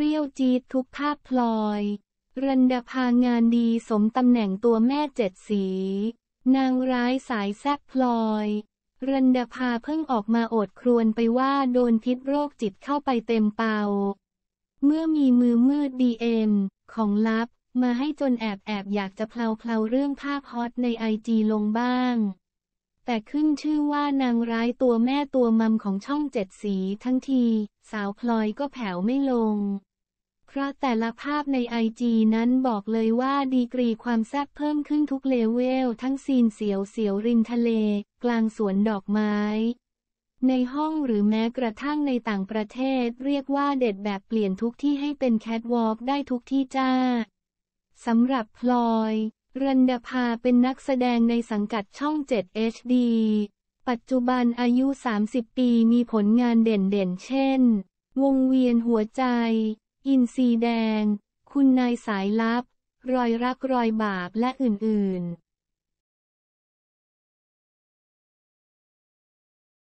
รี้ยวจี๊ดทุกภาพพลอย รันดาพางานดีสมตำแหน่งตัวแม่เจ็ดสี นางร้ายสายแซบพลอย รันดาพาเพิ่งออกมาโอดครวนไปว่าโดนพิษโรคจิตเข้าไปเต็มเปาเมื่อมีมือมืดดีเอ็มของลับ มาให้จนแอบแอบอยากจะเพลาเพลาเรื่องภาพฮอตในไอจีลงบ้าง แต่ขึ้นชื่อว่านางร้ายตัวแม่ตัวมัมของช่องเจ็ดสีทั้งที สาวพลอยก็แผ่วไม่ลงเพราะแต่ละภาพในไอจีนั้นบอกเลยว่าดีกรีความแซ่บเพิ่มขึ้นทุกเลเวล ทั้งซีนเสียวเสียวริมทะเล กลางสวนดอกไม้ ในห้องหรือแม้กระทั่งในต่างประเทศเรียกว่าเด็ดแบบเปลี่ยนทุกที่ให้เป็นแคทวอล์กได้ทุกที่จ้าสำหรับพลอย รันดาภาเป็นนักแสดงในสังกัดช่อง 7 HD ปัจจุบันอายุ 30 ปีมีผลงานเด่นๆเช่น วงเวียนหัวใจอินซีแดง คุณนายสายลับ รอยรักรอยบาปและอื่นๆ